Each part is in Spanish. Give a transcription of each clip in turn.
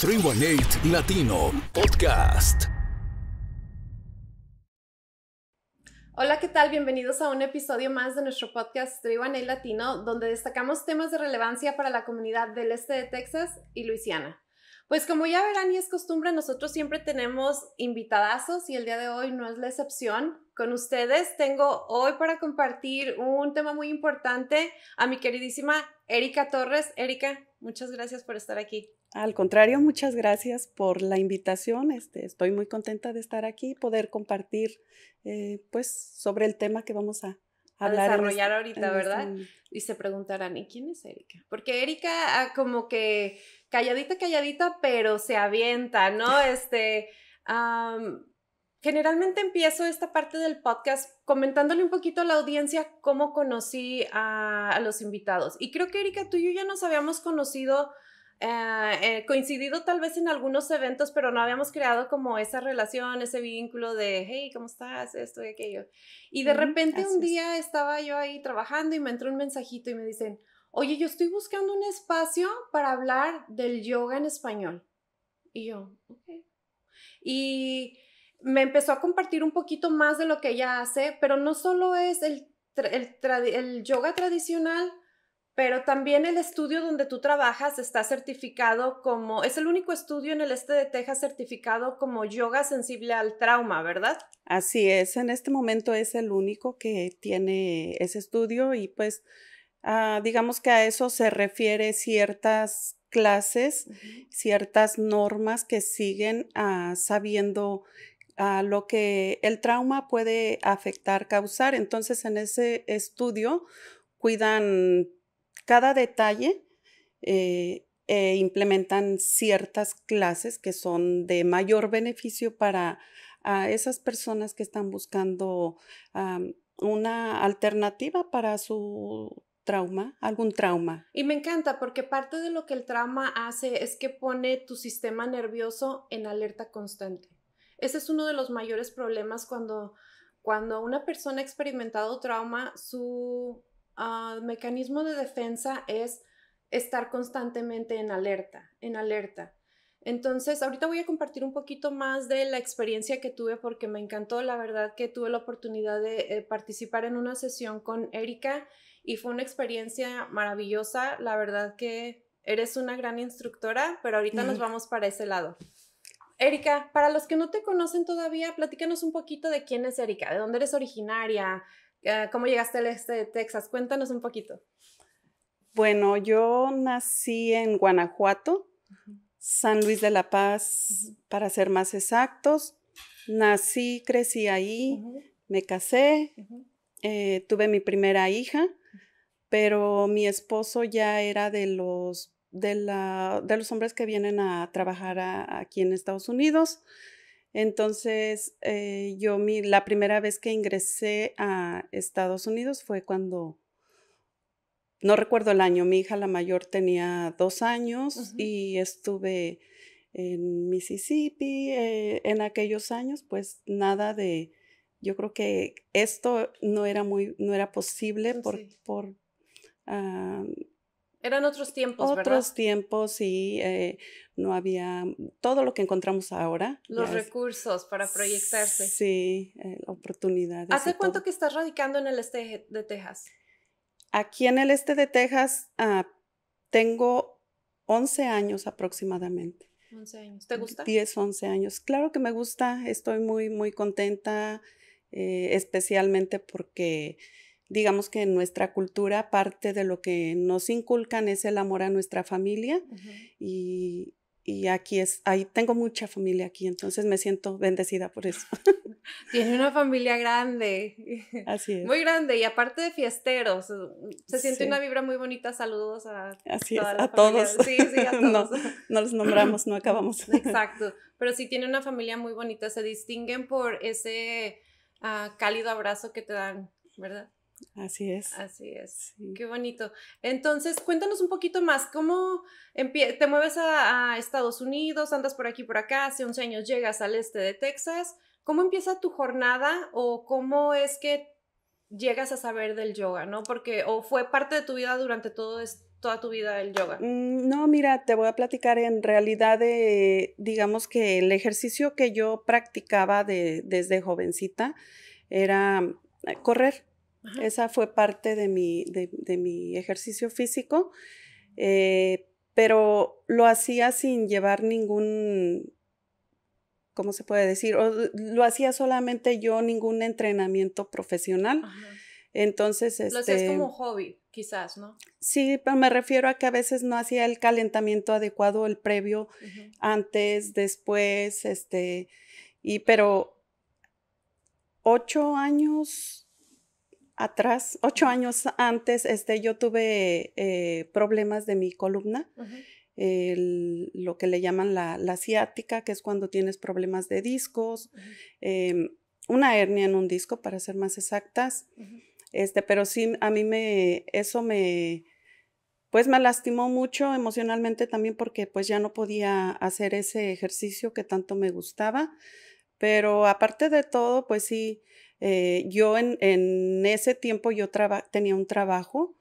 318 Latino Podcast. Hola, ¿qué tal? Bienvenidos a un episodio más de nuestro podcast 318 Latino, donde destacamos temas de relevancia para la comunidad del este de Texas y Luisiana. Pues como ya verán y es costumbre, nosotros siempre tenemos invitadazos y el día de hoy no es la excepción. Con ustedes tengo hoy para compartir un tema muy importante a mi queridísima Erika Torres. Erika, Muchas gracias por estar aquí. Al contrario, muchas gracias por la invitación. Este, estoy muy contenta de estar aquí y poder compartir eh, pues, sobre el tema que vamos a, hablar desarrollar este, ahorita, este ¿verdad? Y se preguntarán, ¿y quién es Erika? Porque Erika ah, como que calladita, calladita, pero se avienta, ¿no? Este, Generalmente empiezo esta parte del podcast comentándole un poquito a la audiencia cómo conocí a, los invitados. Y creo que Erika, tú y yo ya nos habíamos conocido, eh, eh, coincidido tal vez en algunos eventos, pero no habíamos creado como esa relación, ese vínculo de, hey, ¿cómo estás? Esto y aquello. Y de repente un día estaba yo ahí trabajando y me entró un mensajito y me dicen, oye, yo estoy buscando un espacio para hablar del yoga en español. Y yo, ok. Y me empezó a compartir un poquito más de lo que ella hace, pero no solo es el, el, yoga tradicional, pero también el estudio donde tú trabajas está certificado como, es el único estudio en el este de Texas certificado como yoga sensible al trauma, ¿verdad? Así es, en este momento es el único que tiene ese estudio y pues ah, digamos que a eso se refiere ciertas clases, ciertas normas que siguen ah, sabiendo a lo que el trauma puede afectar, causar. Entonces, en ese estudio cuidan cada detalle eh, e implementan ciertas clases que son de mayor beneficio para a esas personas que están buscando una alternativa para su trauma, algún trauma. Y me encanta porque parte de lo que el trauma hace es que pone tu sistema nervioso en alerta constante. Ese es uno de los mayores problemas cuando, cuando una persona ha experimentado trauma, su ah, mecanismo de defensa es estar constantemente en alerta, en alerta. Entonces, ahorita voy a compartir un poquito más de la experiencia que tuve porque me encantó, la verdad que tuve la oportunidad de eh, participar en una sesión con Erika y fue una experiencia maravillosa, la verdad que eres una gran instructora, pero ahorita nos vamos para ese lado. Erika, para los que no te conocen todavía, platícanos un poquito de quién es Erika, de dónde eres originaria, eh, cómo llegaste al este de Texas. Cuéntanos un poquito. Bueno, yo nací en Guanajuato, San Luis de la Paz, para ser más exactos. Nací, crecí ahí, me casé, eh, tuve mi primera hija, pero mi esposo ya era de los de, la, de los hombres que vienen a trabajar aquí en Estados Unidos. Entonces, eh, yo mi, la primera vez que ingresé a Estados Unidos fue cuando, no recuerdo el año, mi hija la mayor tenía dos años y estuve en Mississippi eh, en aquellos años, pues nada de, yo creo que esto no era muy, no era posible por, por ah, eran otros tiempos, otros Otros tiempos, sí. Eh, no había mm, todo lo que encontramos ahora. Los recursos para proyectarse. Sí, eh, oportunidades. ¿Hace cuánto que estás radicando en el este de Texas? Aquí en el este de Texas ah, tengo 11 años aproximadamente. 11 años. ¿Te gusta? 10, 11 años. Claro que me gusta. Estoy muy, muy contenta, eh, especialmente porque digamos que en nuestra cultura parte de lo que nos inculcan es el amor a nuestra familia y, aquí es, ahí tengo mucha familia aquí, entonces me siento bendecida por eso. Tiene una familia grande. Así es. Muy grande y aparte de fiesteros, se siente una vibra muy bonita. Saludos a, es, a todos. Sí, sí, a todos. No, los nombramos, no acabamos. Exacto, pero sí tiene una familia muy bonita, se distinguen por ese ah, cálido abrazo que te dan, ¿verdad? Así es. Así es. Qué bonito. Entonces, cuéntanos un poquito más, ¿cómo te mueves a, Estados Unidos? Andas por aquí, por acá, hace 11 años llegas al este de Texas. ¿Cómo empieza tu jornada o cómo es que llegas a saber del yoga, no? Porque, o fue parte de tu vida durante todo toda tu vida el yoga. Mm, no, mira, te voy a platicar en realidad de, digamos que el ejercicio que yo practicaba desde jovencita era eh, correr esa fue parte de mi, de, mi ejercicio físico, eh, pero lo hacía sin llevar ningún, ¿cómo se puede decir? lo hacía solamente yo, ningún entrenamiento profesional. Entonces, este, lo hacías este como hobby, quizás, ¿no? Sí, pero me refiero a que a veces no hacía el calentamiento adecuado, el previo, antes, después, este, y pero ocho años atrás, ocho años antes, este, yo tuve eh, problemas de mi columna, lo que le llaman la, la, ciática, que es cuando tienes problemas de discos, em, una hernia en un disco, para ser más exactas. este, pero sí, a mí me, eso me, pues me lastimó mucho emocionalmente también porque pues ya no podía hacer ese ejercicio que tanto me gustaba. Pero aparte de todo, pues sí, eh, yo en, ese tiempo yo tenía un trabajo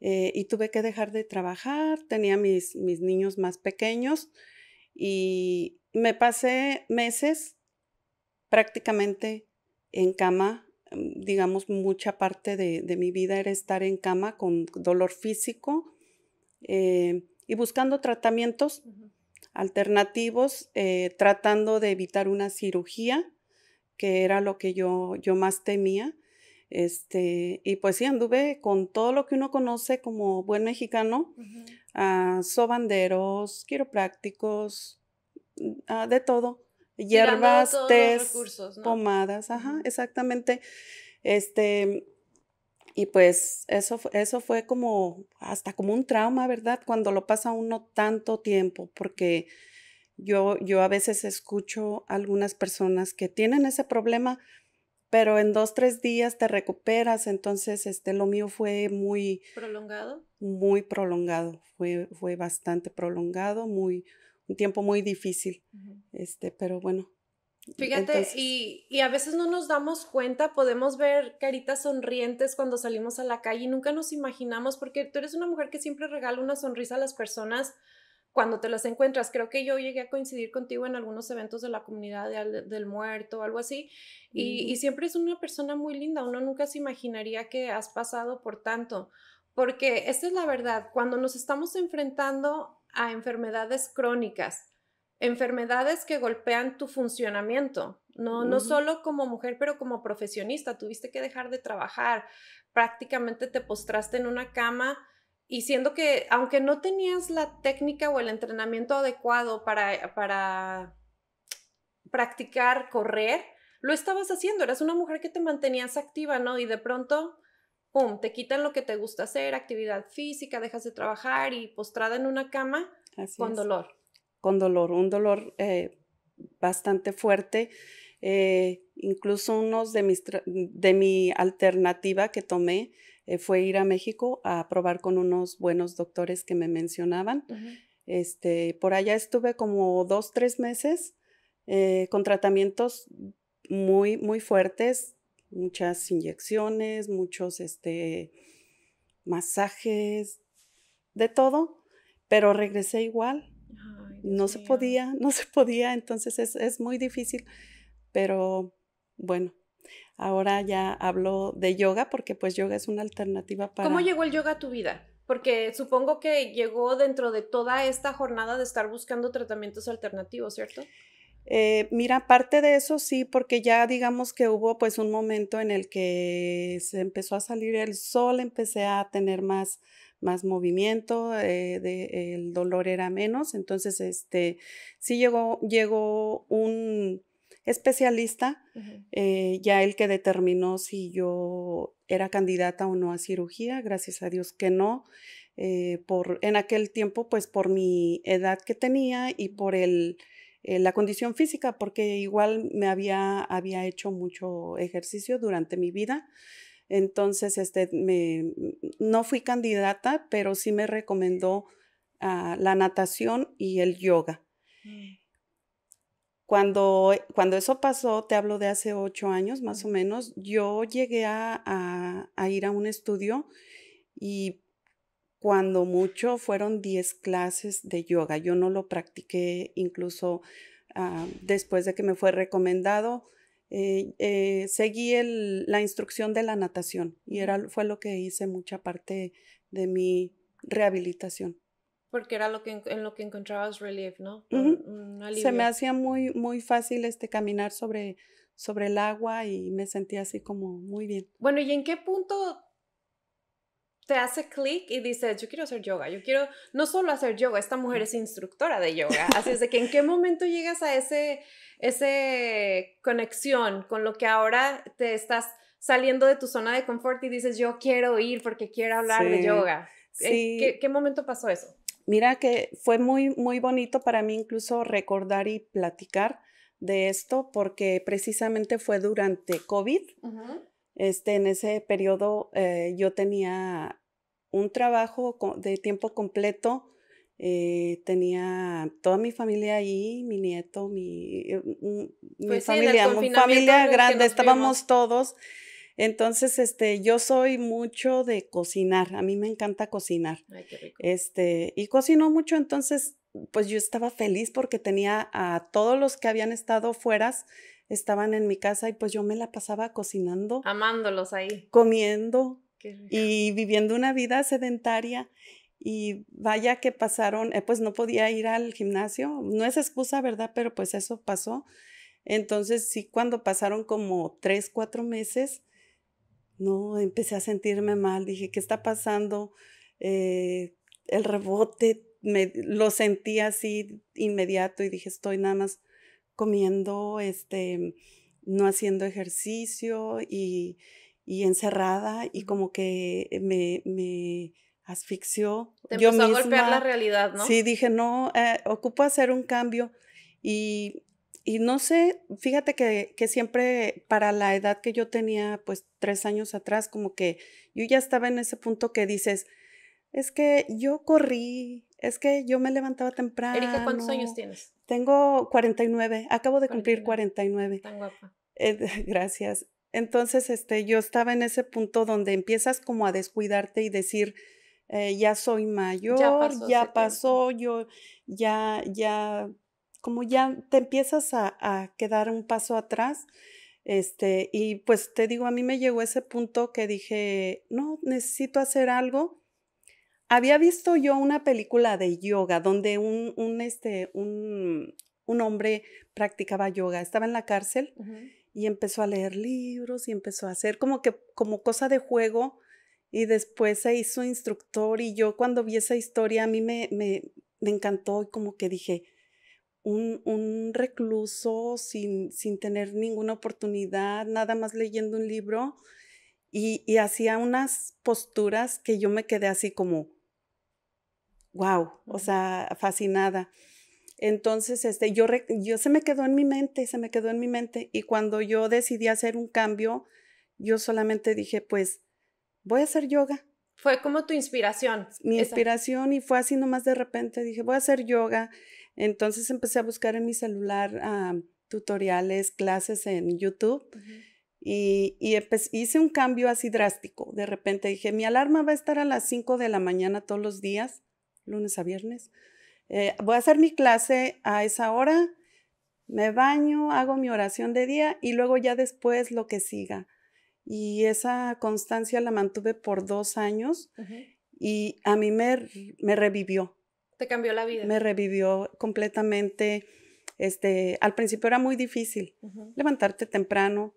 eh, y tuve que dejar de trabajar, tenía mis, niños más pequeños y me pasé meses prácticamente en cama, mm, digamos, mucha parte de, mi vida era estar en cama con dolor físico eh, y buscando tratamientos alternativos, tratando de evitar una cirugía que era lo que yo, yo más temía. Este, y pues sí, anduve con todo lo que uno conoce como buen mexicano, ah, sobanderos, quiroprácticos, mm, ah, de todo, hierbas, tés, pomadas, ajá, exactamente. Este, y pues eso, eso fue como, hasta como un trauma, ¿verdad? Cuando lo pasa uno tanto tiempo, porque yo, a veces escucho algunas personas que tienen ese problema, pero en dos, tres días te recuperas. Entonces, este, lo mío fue muy... ¿Prolongado? Muy prolongado, fue, fue bastante prolongado, muy, un tiempo muy difícil, este, pero bueno. Fíjate, y, y a veces no nos damos cuenta, podemos ver caritas sonrientes cuando salimos a la calle y nunca nos imaginamos, porque tú eres una mujer que siempre regala una sonrisa a las personas, cuando te las encuentras, creo que yo llegué a coincidir contigo en algunos eventos de la comunidad del muerto, o algo así, y, siempre es una persona muy linda, uno nunca se imaginaría que has pasado por tanto, porque esa es la verdad, cuando nos estamos enfrentando a enfermedades crónicas, enfermedades que golpean tu funcionamiento, no, no solo como mujer, pero como profesionista, tuviste que dejar de trabajar, prácticamente te postraste en una cama y siendo que aunque no tenías la técnica o el entrenamiento adecuado para, para practicar correr, lo estabas haciendo, eras una mujer que te mantenías activa, ¿no? Y de pronto, ¡pum!, te quitan lo que te gusta hacer, actividad física, dejas de trabajar y postrada en una cama con dolor. Con dolor, un dolor eh, bastante fuerte. Eh, incluso unos de, mis de mi alternativa que tomé eh, fue ir a México a probar con unos buenos doctores que me mencionaban. este, por allá estuve como dos, tres meses eh, con tratamientos muy, muy fuertes, muchas inyecciones, muchos este, masajes, de todo, pero regresé igual. no se podía, no se podía, entonces es muy difícil, pero bueno, ahora ya hablo de yoga porque pues yoga es una alternativa para... ¿Cómo llegó el yoga a tu vida? Porque supongo que llegó dentro de toda esta jornada de estar buscando tratamientos alternativos, ¿cierto? Eh, mira, parte de eso sí, porque ya digamos que hubo pues un momento en el que se empezó a salir el sol, empecé a tener más, más movimiento, eh, el dolor era menos, entonces este sí llegó, llegó un, especialista, eh, ya el que determinó si yo era candidata o no a cirugía, gracias a Dios que no. Eh, por, en aquel tiempo, pues por mi edad que tenía y por el, eh, la condición física, porque igual me había, había hecho mucho ejercicio durante mi vida. Entonces, este, no fui candidata, pero sí me recomendó ah, la natación y el yoga. Mm. Eh, cuando, eso pasó, te hablo de hace ocho años más o menos, yo llegué a, ir a un estudio y cuando mucho fueron diez clases de yoga. Yo no lo practiqué incluso ah, después de que me fue recomendado. Eh, eh, seguí la instrucción de la natación y era, fue lo que hice mucha parte de mi rehabilitación porque era lo que en lo que encontrabas relieve, ¿no? Se me hacía muy muy fácil este caminar sobre sobre el agua y me sentía así como muy bien. Bueno, ¿y en qué punto te hace clic y dices, yo quiero hacer yoga, yo quiero no solo hacer yoga, esta mujer es instructora de yoga, así es de que en qué momento llegas a ese ese conexión con lo que ahora te estás saliendo de tu zona de confort y dices, yo quiero ir porque quiero hablar de yoga. ¿Qué, momento pasó eso? Mira que fue muy, muy bonito para mí incluso recordar y platicar de esto porque precisamente fue durante COVID. este, en ese periodo eh, yo tenía un trabajo de tiempo completo. Eh, tenía toda mi familia ahí, mi nieto, mi, eh, mm, pues familia, familia grande, estábamos todos. Entonces, este, yo soy mucho de cocinar, a mí me encanta cocinar. Ay, qué rico. Este, y cocinó mucho, entonces, pues yo estaba feliz porque tenía a todos los que habían estado fuera, estaban en mi casa y pues yo me la pasaba cocinando. Amándolos ahí. Comiendo y viviendo una vida sedentaria. Y vaya que pasaron, eh, pues no podía ir al gimnasio, no es excusa, ¿verdad? Pero pues eso pasó. Entonces sí, cuando pasaron como tres, cuatro meses, no, empecé a sentirme mal, dije, ¿qué está pasando? Eh, el rebote, me, lo sentí así inmediato y dije, estoy nada más comiendo, este, no haciendo ejercicio y, encerrada y como que eh, me, asfixió. Yo misma, a golpear la realidad, ¿no? Sí, dije, no, eh, ocupo hacer un cambio y y no sé, fíjate que, siempre para la edad que yo tenía, pues tres años atrás, como que yo ya estaba en ese punto que dices, es que yo corrí, es que yo me levantaba temprano. Erika, ¿cuántos años tienes? Tengo 49, acabo de cumplir 49. Tan guapa. Eh, gracias. Entonces, este, yo estaba en ese punto donde empiezas como a descuidarte y decir, eh, ya soy mayor, ya pasó, ya pasó yo ya, ya como ya te empiezas a, quedar un paso atrás. Este, y pues te digo, a mí me llegó ese punto que dije, no, necesito hacer algo. Había visto yo una película de yoga donde un, este, un, un, hombre practicaba yoga, estaba en la cárcel y empezó a leer libros y empezó a hacer como que, como cosa de juego y después se hizo instructor y yo cuando vi esa historia a mí me, me encantó y como que dije, un, recluso sin, tener ninguna oportunidad, nada más leyendo un libro y, hacía unas posturas que yo me quedé así como, wow, o sea, fascinada. Entonces, este, yo, yo se me quedó en mi mente, se me quedó en mi mente. Y cuando yo decidí hacer un cambio, yo solamente dije, pues, voy a hacer yoga. Fue como tu inspiración. Mi inspiración y fue así nomás de repente, dije, voy a hacer yoga. Entonces empecé a buscar en mi celular ah, tutoriales, clases en YouTube. Y, hice un cambio así drástico. De repente dije, mi alarma va a estar a las 5 de la mañana todos los días, lunes a viernes. Eh, voy a hacer mi clase a esa hora, me baño, hago mi oración de día y luego ya después lo que siga. Y esa constancia la mantuve por dos años y a mí me revivió cambió la vida. Me revivió completamente. Este, al principio era muy difícil levantarte temprano.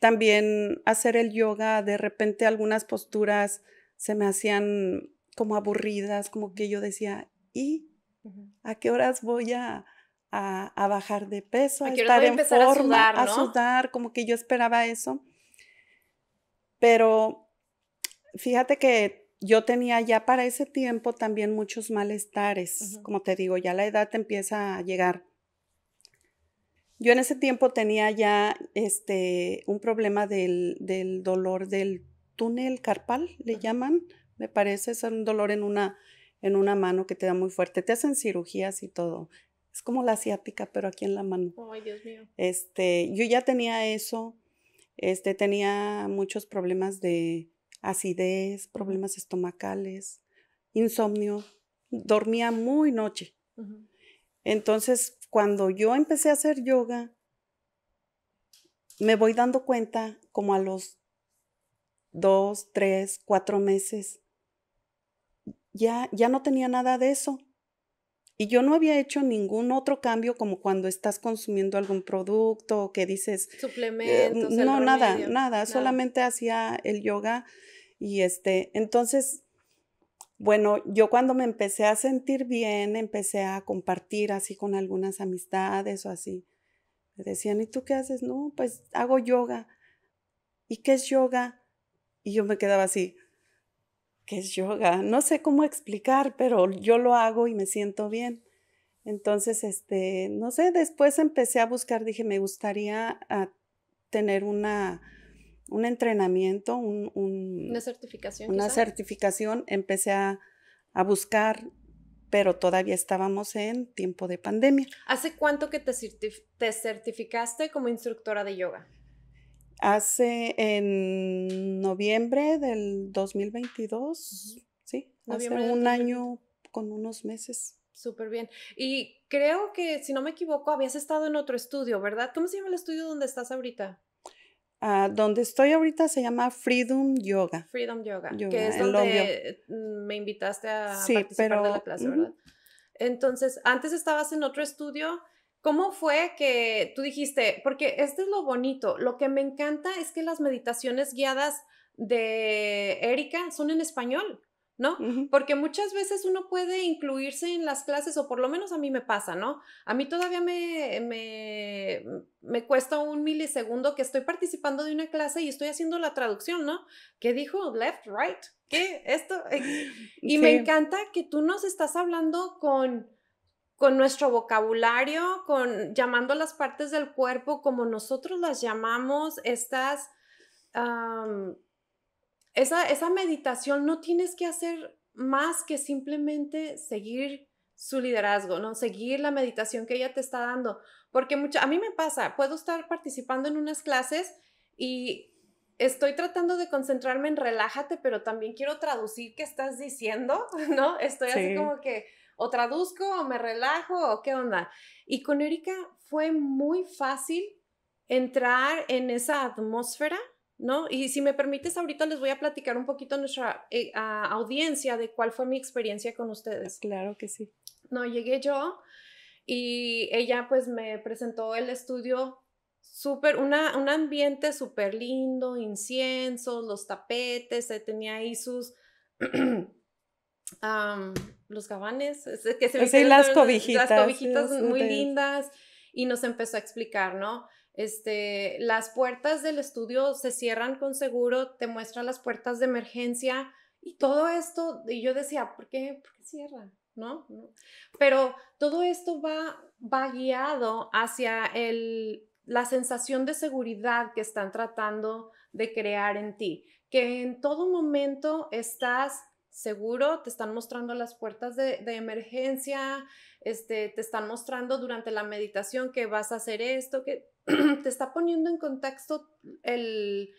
También hacer el yoga, de repente algunas posturas se me hacían como aburridas, como que yo decía, ¿y a qué horas voy a, a, bajar de peso? A, estar en forma, a sudar, a sudar, como que yo esperaba eso. Pero fíjate que yo tenía ya para ese tiempo también muchos malestares. Como te digo, ya la edad empieza a llegar. Yo en ese tiempo tenía ya este, un problema del, dolor del túnel carpal, le llaman. Me parece, es un dolor en una, en una mano que te da muy fuerte. Te hacen cirugías y todo. Es como la asiática, pero aquí en la mano. Ay, Dios mío. Este, yo ya tenía eso. Este, tenía muchos problemas de, acidez, problemas estomacales, insomnio. Dormía muy noche. Entonces, cuando yo empecé a hacer yoga, me voy dando cuenta como a los dos, tres, cuatro meses. Ya, ya no tenía nada de eso. Y yo no había hecho ningún otro cambio como cuando estás consumiendo algún producto o que dices... Eh, Suplementos. no, nada, nada, nada, Solamente hacía el yoga y este, entonces, bueno, yo cuando me empecé a sentir bien, empecé a compartir así con algunas amistades o así. Me decían, ¿y tú qué haces? No, pues hago yoga. ¿Y qué es yoga? Y yo me quedaba así. ¿qué es yoga? No sé cómo explicar, pero yo lo hago y me siento bien. Entonces, este, no sé, después empecé a buscar, dije, me gustaría ah, tener una, un entrenamiento, una certificación. Una certificación, empecé a, buscar, pero todavía estábamos en tiempo de pandemia. ¿Hace cuánto que te, te certificaste como instructora de yoga? Hace en noviembre del 2022, sí, hace un año con unos meses. Súper bien. Y creo que, si no me equivoco, habías estado en otro estudio, ¿verdad? ¿Cómo se llama el estudio donde estás ahorita? Ah, donde estoy ahorita se llama Freedom Yoga. Freedom Yoga, que es donde mm, me invitaste a participar de la clase, ¿verdad? Entonces, antes estabas en otro estudio ¿Cómo fue que tú dijiste, porque este es lo bonito, lo que me encanta es que las meditaciones guiadas de Erika son en español, ¿no? Porque muchas veces uno puede incluirse en las clases, o por lo menos a mí me pasa, ¿no? A mí todavía me, me, cuesta un milisegundo que estoy participando de una clase y estoy haciendo la traducción, ¿no? ¿Qué dijo? Left, right, ¿qué? Esto. Eh, y me encanta que tú nos estás hablando con con nuestro vocabulario, con llamando las partes del cuerpo como nosotros las llamamos, estas, esa, esa meditación no tienes que hacer más que simplemente seguir su liderazgo, ¿no? Seguir la meditación que ella te está dando. Porque mucho a mí me pasa, puedo estar participando en unas clases y estoy tratando de concentrarme en relájate, pero también quiero traducir qué estás diciendo, ¿no? Estoy así como que o traduzco o me relajo o qué onda. Y con Erika fue muy fácil entrar en esa atmósfera, ¿no? Y si me permites, ahorita les voy a platicar un poquito nuestra eh, audiencia de cuál fue mi experiencia con ustedes. Claro que sí. No, llegué yo y ella pues me presentó el estudio súper, un ambiente súper lindo, inciensos, los tapetes, eh, tenía ahí sus... los gabanes, que se las cobijitas. Las cobijitas muy lindas y nos empezó a explicar, ¿no? Este, las puertas del estudio se cierran con seguro, te muestra las puertas de emergencia y todo esto, y yo decía, ¿por qué, ¿Por qué cierra? ¿No? ¿No? Pero todo esto va, va guiado hacia el, la sensación de seguridad que están tratando de crear en ti, que en todo momento estás seguro, te están mostrando las puertas de, emergencia, este, te están mostrando durante la meditación que vas a hacer esto, que te está poniendo en contexto el,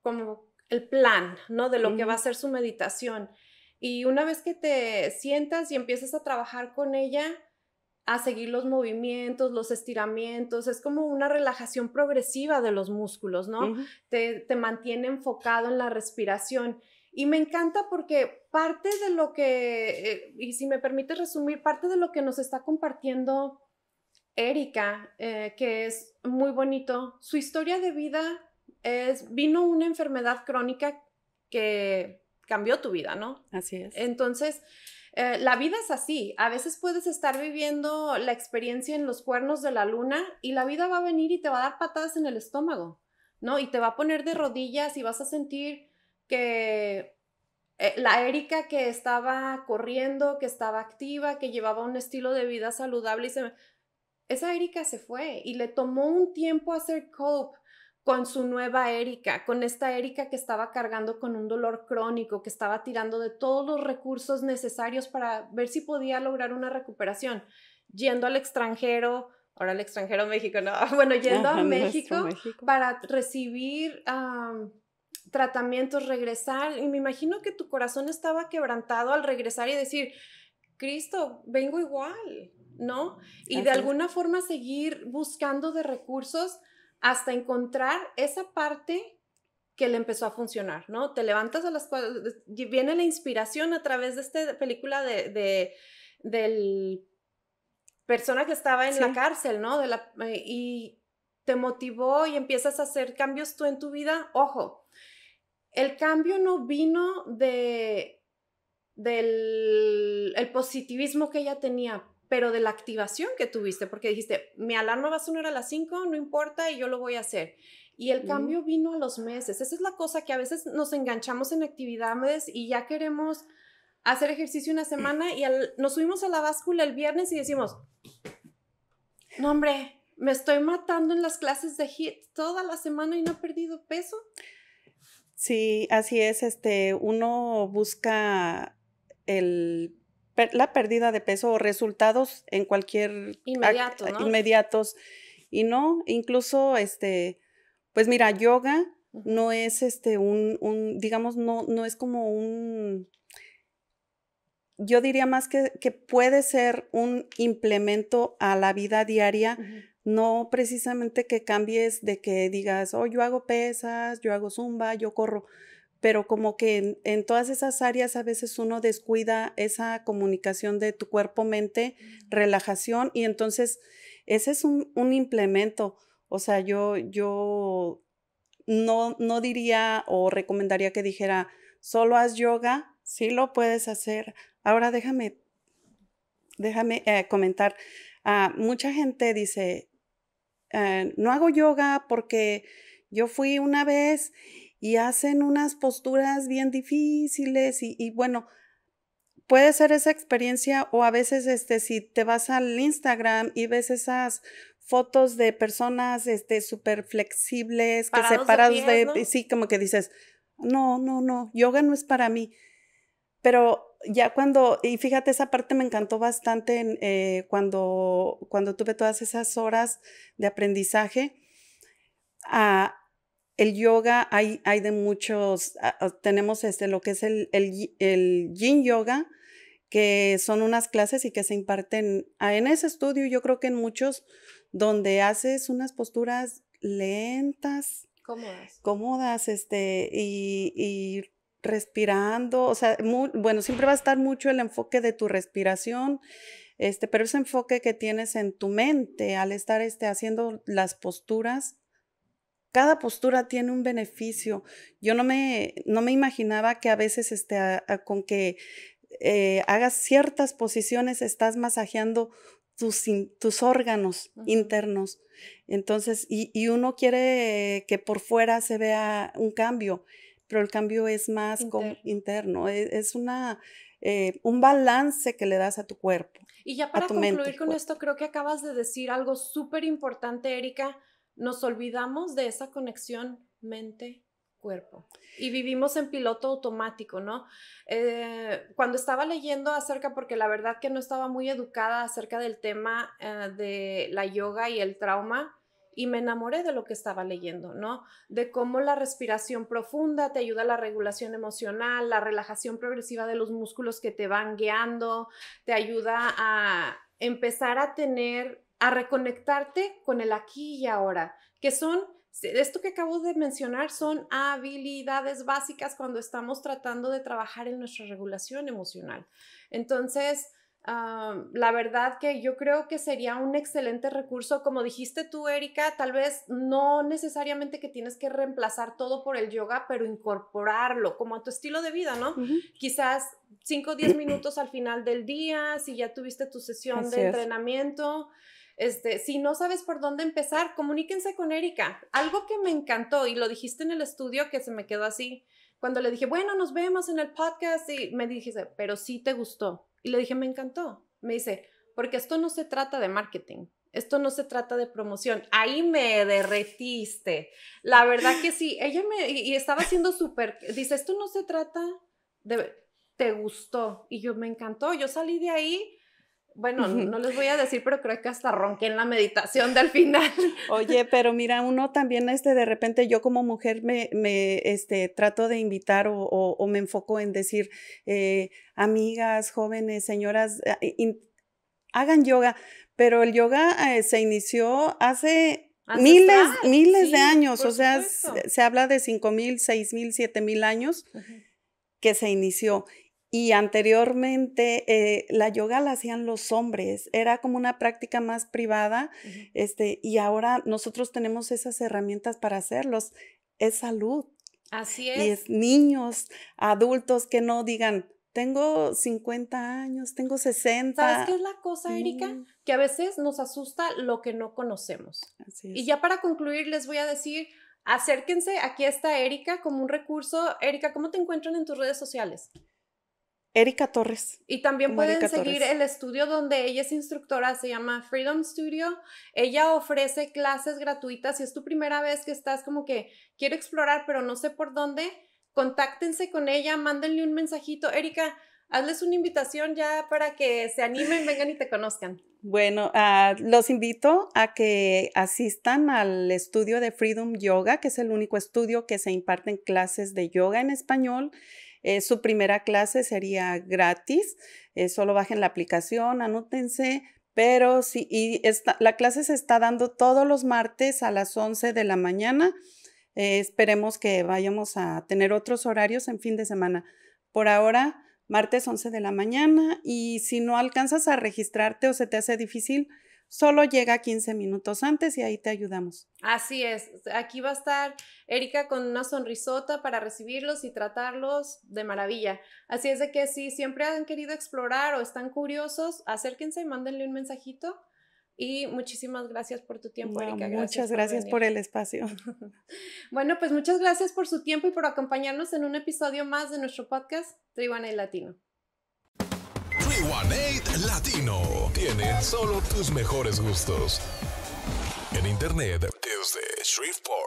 como el plan, ¿no? De lo que va a ser su meditación. Y una vez que te sientas y empiezas a trabajar con ella, a seguir los movimientos, los estiramientos, es como una relajación progresiva de los músculos, ¿no? te, te mantiene enfocado en la respiración y me encanta porque parte de lo que, eh, y si me permite resumir, parte de lo que nos está compartiendo Erika, eh, que es muy bonito, su historia de vida es, vino una enfermedad crónica que cambió tu vida, ¿no? Así es. Entonces, eh, la vida es así. A veces puedes estar viviendo la experiencia en los cuernos de la luna y la vida va a venir y te va a dar patadas en el estómago, ¿no? Y te va a poner de rodillas y vas a sentir que eh, la Erika que estaba corriendo, que estaba activa, que llevaba un estilo de vida saludable Esa Erika se fue y le tomó un tiempo hacer cope con su nueva Erika, con esta Erika que estaba cargando con un dolor crónico, que estaba tirando de todos los recursos necesarios para ver si podía lograr una recuperación, yendo al extranjero, ahora al extranjero México, no, bueno, yendo a México, para recibir tratamientos, regresar, y me imagino que tu corazón estaba quebrantado al regresar y decir, Cristo, vengo igual, ¿no? Y de alguna forma seguir buscando de recursos hasta encontrar esa parte que le empezó a funcionar, ¿no? Te levantas a las viene la inspiración a través de esta película de, del persona que estaba en la cárcel, ¿no? Eh, y te motivó y empiezas a hacer cambios tú en tu vida, ojo, el cambio no vino del positivismo que ella tenía, pero de la activación que tuviste, porque dijiste, mi alarma va a sonar a las 5, no importa y yo lo voy a hacer. Y el cambio vino a los meses. Esa es la cosa que a veces nos enganchamos en actividades y ya queremos hacer ejercicio una semana y nos subimos a la báscula el viernes y decimos, no hombre, me estoy matando en las clases de HIT toda la semana y no he perdido peso. Sí, así es. Este, uno busca el, la pérdida de peso o resultados en cualquier Inmediato, inmediatos. Y no, incluso este, pues mira, yoga no es este un, digamos, no, no es como un yo diría más que, que, puede ser un implemento a la vida diaria, no precisamente que cambies de que digas, oh, yo hago pesas, yo hago zumba, yo corro, pero como que en, todas esas áreas a veces uno descuida esa comunicación de tu cuerpo-mente, relajación, y entonces ese es un, implemento. O sea, yo, yo no, no diría o recomendaría que dijera, solo haz yoga, sí lo puedes hacer. Ahora déjame, déjame eh, comentar. Ah, mucha gente dice, eh, no hago yoga porque yo fui una vez y hacen unas posturas bien difíciles y, bueno, puede ser esa experiencia o a veces este, si te vas al Instagram y ves esas fotos de personas este súper flexibles, que se de, sí, como que dices, no, no, no, yoga no es para mí. Pero ya cuando, y fíjate, esa parte me encantó bastante eh, cuando, cuando tuve todas esas horas de aprendizaje. Ah, el yoga hay, hay de muchos, ah, ah, tenemos este, lo que es el, el, yin yoga, que son unas clases y que se imparten en ese estudio, yo creo que en muchos, donde haces unas posturas lentas, cómodas, cómodas este, y respirando, o sea, bueno, siempre va a estar mucho el enfoque de tu respiración, este, pero ese enfoque que tienes en tu mente al estar este, haciendo las posturas, cada postura tiene un beneficio. Yo no me, no me imaginaba que a veces este, con que eh, hagas ciertas posiciones estás masajeando tus, tus, órganos internos. Entonces, y, y, uno quiere que por fuera se vea un cambio pero el cambio es más interno, interno. Es, una, eh, un balance que le das a tu cuerpo. Y ya para concluir con esto, creo que acabas de decir algo súper importante, Erika. Nos olvidamos de esa conexión mente cuerpo. Y vivimos en piloto automático, ¿no? Eh, cuando estaba leyendo acerca, porque la verdad que no estaba muy educada acerca del tema eh, de la yoga y el trauma, y me enamoré de lo que estaba leyendo, ¿no? De cómo la respiración profunda te ayuda a la regulación emocional, la relajación progresiva de los músculos que te van guiando, te ayuda a empezar a tener, a reconectarte con el aquí y ahora, que son esto que acabo de mencionar son habilidades básicas cuando estamos tratando de trabajar en nuestra regulación emocional. Entonces, la verdad que yo creo que sería un excelente recurso. Como dijiste tú, Erika, tal vez no necesariamente que tienes que reemplazar todo por el yoga, pero incorporarlo como a tu estilo de vida, ¿no? Quizás 5 o 10 minutos al final del día, si ya tuviste tu sesión de entrenamiento. Este, si no sabes por dónde empezar, comuníquense con Erika. Algo que me encantó y lo dijiste en el estudio que se me quedó así, cuando le dije, bueno, nos vemos en el podcast y me dijiste, pero sí te gustó y le dije, me encantó. Me dice, porque esto no se trata de marketing, esto no se trata de promoción. Ahí me derretiste. La verdad que sí, ella me, y estaba haciendo súper, dice, esto no se trata de, te gustó. Y yo me encantó, yo salí de ahí bueno, no les voy a decir, pero creo que hasta ronqué en la meditación del final. Oye, pero mira, uno también, este, de repente yo como mujer me, este, trato de invitar o, me enfoco en decir, eh, amigas, jóvenes, señoras, eh, hagan yoga, pero el yoga eh, se inició hace miles, miles de años, o sea, se, habla de 5 mil, 6 mil, 7 mil años. que se inició y anteriormente eh, la yoga la hacían los hombres, era como una práctica más privada, este, y ahora nosotros tenemos esas herramientas para hacerlos. Es salud. Así es. Y es niños, adultos que no digan, tengo 50 años, tengo 60. ¿Sabes qué es la cosa, Erika? Que a veces nos asusta lo que no conocemos. Y ya para concluir, les voy a decir, acérquense, aquí está Erika como un recurso. Erika, ¿cómo te encuentran en tus redes sociales? Erika Torres. Y también pueden seguir el estudio donde ella es instructora, se llama Freedom Studio. Ella ofrece clases gratuitas. Si es tu primera vez que estás como que quiero explorar, pero no sé por dónde, contáctense con ella, mándenle un mensajito. Erika, hazles una invitación ya para que se animen, vengan y te conozcan. Bueno, ah, los invito a que asistan al estudio de Freedom Yoga, que es el único estudio que se imparten clases de yoga en español eh, su primera clase sería gratis, eh, solo bajen la aplicación, anútense, pero sí, y la clase se está dando todos los martes a las 11 de la mañana. Eh, esperemos que vayamos a tener otros horarios en fin de semana. Por ahora, martes 11 de la mañana y si no alcanzas a registrarte o se te hace difícil, solo llega 15 minutos antes y ahí te ayudamos. Así es, aquí va a estar Erika con una sonrisota para recibirlos y tratarlos de maravilla. Así es de que si siempre han querido explorar o están curiosos, acérquense y mándenle un mensajito. Y muchísimas gracias por tu tiempo, Erika. muchas gracias por, el espacio. bueno, pues muchas gracias por su tiempo y por acompañarnos en un episodio más de nuestro podcast Tribuna y Latino. Juanate Latino tiene solo tus mejores gustos. En internet desde Shreveport.